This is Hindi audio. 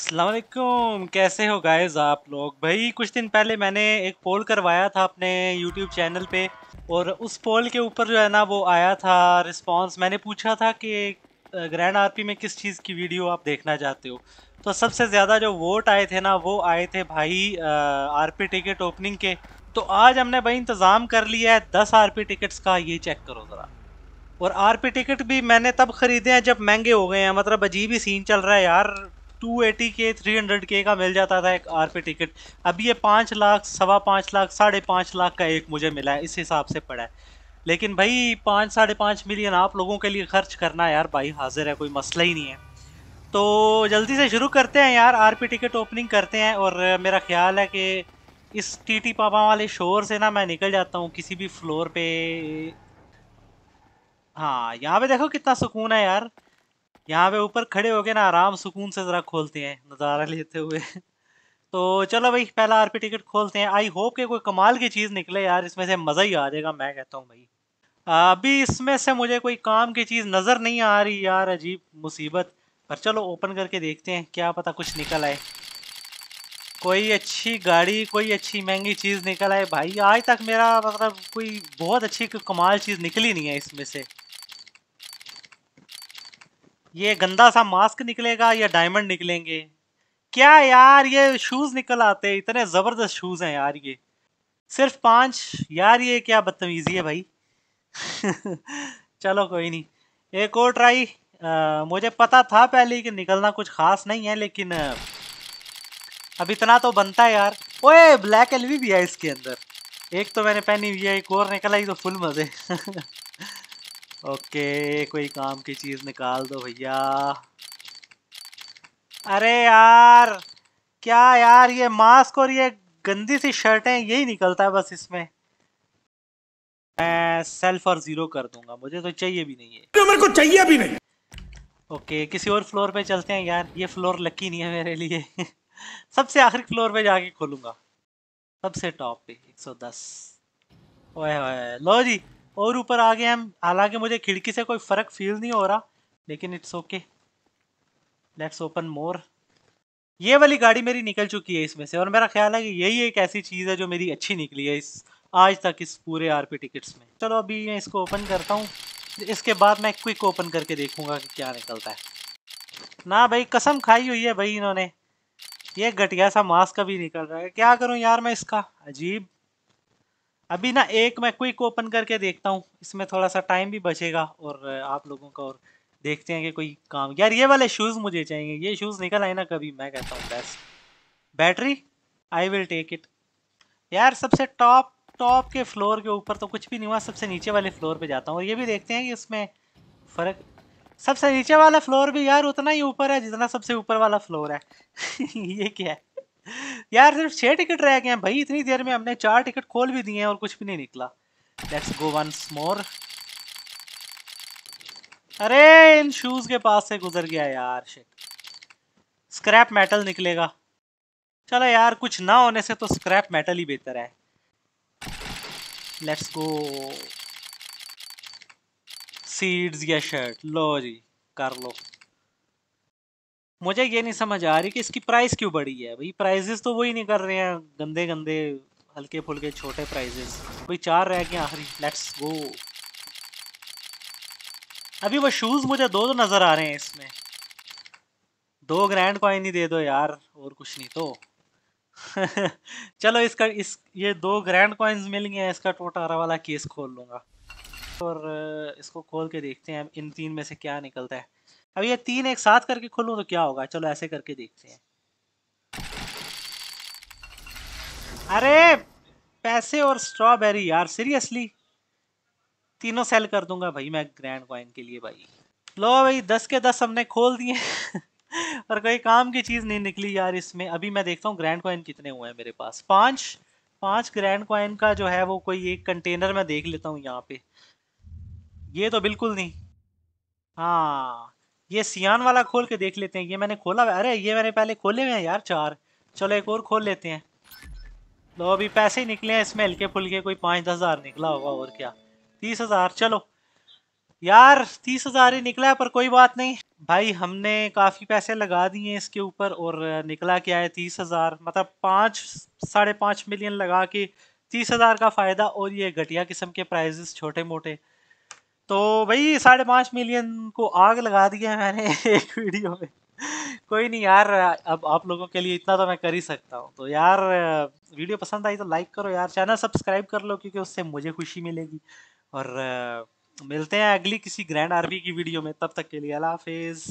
अलमेकुम कैसे हो गाइज आप लोग भाई कुछ दिन पहले मैंने एक पोल करवाया था अपने यूट्यूब चैनल पे और उस पोल के ऊपर जो है ना वो आया था रिस्पांस मैंने पूछा था कि ग्रैंड आरपी में किस चीज़ की वीडियो आप देखना चाहते हो तो सबसे ज़्यादा जो वोट आए थे ना वो आए थे भाई आरपी टिकट ओपनिंग के तो आज हमने भाई इंतज़ाम कर लिया है दस आर टिकट्स का ये चेक करो ज़रा और आर टिकट भी मैंने तब ख़रीदे हैं जब महंगे हो गए हैं मतलब अजीब ही सीन चल रहा है यार two eighty K three hundred K का मिल जाता था एक आर पे टिकट अभी ये पाँच लाख सवा पाँच लाख साढ़े पाँच लाख का एक मुझे मिला है इस हिसाब से पड़ा है लेकिन भाई पाँच साढ़े पाँच मिलियन आप लोगों के लिए खर्च करना यार भाई हाजिर है कोई मसला ही नहीं है तो जल्दी से शुरू करते हैं यार आर पी टिकट ओपनिंग करते हैं और मेरा ख्याल है कि इस टी टी पापा वाले शोर से ना मैं निकल जाता हूँ किसी भी फ्लोर पे हाँ यहाँ पे देखो कितना सुकून है यार यहाँ पे ऊपर खड़े होके ना आराम सुकून से ज़रा खोलते हैं नज़ारा लेते हुए तो चलो भाई पहला आरपी टिकट खोलते हैं आई होप के कोई कमाल की चीज़ निकले यार इसमें से मज़ा ही आ जाएगा मैं कहता हूँ भाई अभी इसमें से मुझे कोई काम की चीज़ नज़र नहीं आ रही यार अजीब मुसीबत पर चलो ओपन करके देखते हैं क्या पता कुछ निकल आए कोई अच्छी गाड़ी कोई अच्छी महंगी चीज़ निकल आए भाई आज तक मेरा मतलब कोई बहुत अच्छी कमाल चीज़ निकली नहीं है इसमें से ये गंदा सा मास्क निकलेगा या डायमंड निकलेंगे क्या यार ये शूज़ निकल आते इतने ज़बरदस्त शूज़ हैं यार ये सिर्फ पांच यार ये क्या बदतमीज़ी है भाई चलो कोई नहीं एक और ट्राई आ, मुझे पता था पहले कि निकलना कुछ ख़ास नहीं है लेकिन अब इतना तो बनता है यार ओए ब्लैक एलवी भी है इसके अंदर एक तो मैंने पहनी हुई है एक और निकला ही तो फुल मज़े ओके कोई काम की चीज निकाल दो भैया अरे यार क्या यार ये मास्क और ये गंदी सी शर्टें यही निकलता है बस इसमें मैं सेल्फ और जीरो कर दूंगा मुझे तो चाहिए भी नहीं है तो मेरे को चाहिए भी नहीं ओके किसी और फ्लोर पे चलते हैं यार ये फ्लोर लकी नहीं है मेरे लिए सबसे आखिरी फ्लोर पे जाके खोलूंगा सबसे टॉप पे 110 ओए ओए लो जी और ऊपर आ गए हम हालांकि मुझे खिड़की से कोई फ़र्क फील नहीं हो रहा लेकिन it's okay let's open more ये वाली गाड़ी मेरी निकल चुकी है इसमें से और मेरा ख्याल है कि यही एक ऐसी चीज़ है जो मेरी अच्छी निकली है इस आज तक इस पूरे आर पी टिकट्स में चलो अभी मैं इसको ओपन करता हूँ इसके बाद मैं क्विक ओपन करके देखूँगा कि क्या निकलता है ना भाई कसम खाई हुई है भाई इन्होंने ये घटिया सा मास्क अभी निकल रहा है क्या करूँ यार मैं इसका अजीब अभी ना एक मैं क्विक ओपन करके देखता हूँ इसमें थोड़ा सा टाइम भी बचेगा और आप लोगों का और देखते हैं कि कोई काम यार ये वाले शूज़ मुझे चाहिए ये शूज़ निकल आए ना कभी मैं कहता हूँ best battery I will take it यार सबसे टॉप टॉप के फ्लोर के ऊपर तो कुछ भी नहीं हुआ सबसे नीचे वाले फ्लोर पे जाता हूँ और ये भी देखते हैं कि उसमें फ़र्क सबसे नीचे वाला फ्लोर भी यार उतना ही ऊपर है जितना सबसे ऊपर वाला फ्लोर है ये क्या है यार सिर्फ छह टिकट रह गए हैं भाई इतनी देर में हमने चार टिकट खोल भी दिए हैं और कुछ भी नहीं निकला लेट्स गो वंस मोर अरे इन शूज के पास से गुजर गया यार शिट स्क्रैप मेटल निकलेगा चलो यार कुछ ना होने से तो स्क्रैप मेटल ही बेहतर है लेट्स गो सीड्स या शर्ट लो जी कर लो मुझे ये नहीं समझ आ रही कि इसकी प्राइस क्यों बढ़ी है भाई प्राइजेस तो वही नहीं कर रहे हैं गंदे गंदे हल्के फुल्के छोटे प्राइजेस भाई चार रह गए आखिरी लेट्स गो अभी वो शूज़ मुझे दो दो नज़र आ रहे हैं इसमें दो ग्रैंड कॉइन ही दे दो यार और कुछ नहीं तो चलो इसका इस ये दो ग्रैंड कॉइन्स मिल गए हैं इसका टोटारा वाला केस खोल लूँगा और इसको खोल के देखते हैं इन तीन में से क्या निकलता है अब ये तीन एक साथ करके खोलूं तो क्या होगा चलो ऐसे करके देखते हैं अरे पैसे और स्ट्रॉबेरी यार सीरियसली तीनों सेल कर दूंगा भाई मैं ग्रैंड कॉइन के लिए भाई लो भाई दस के दस हमने खोल दिए और कोई काम की चीज़ नहीं निकली यार इसमें अभी मैं देखता हूँ ग्रैंड कॉइन कितने हुए हैं मेरे पास पांच पांच ग्रैंड कॉइन का जो है वो कोई एक कंटेनर में देख लेता हूँ यहाँ पे ये तो बिल्कुल नहीं हाँ ये सियान वाला खोल के देख लेते हैं ये मैंने खोला अरे ये मैंने पहले खोले हुए हैं यार चार चलो एक और खोल लेते हैं लो अभी पैसे ही निकले हैं इसमें हल्के फुलके कोई पाँच दस हज़ार निकला होगा और क्या तीस हज़ार चलो यार तीस हज़ार ही निकला है पर कोई बात नहीं भाई हमने काफ़ी पैसे लगा दिए हैं इसके ऊपर और निकला क्या है तीस हज़ार मतलब पाँच साढ़े पाँच मिलियन लगा के तीस हज़ार का फ़ायदा और ये घटिया किस्म के प्राइजेस छोटे मोटे तो भाई साढ़े पाँच मिलियन को आग लगा दिया मैंने एक वीडियो में कोई नहीं यार अब आप लोगों के लिए इतना तो मैं कर ही सकता हूँ तो यार वीडियो पसंद आई तो लाइक करो यार चैनल सब्सक्राइब कर लो क्योंकि उससे मुझे खुशी मिलेगी और मिलते हैं अगली किसी ग्रैंड आर्मी की वीडियो में तब तक के लिए अला हाफिज़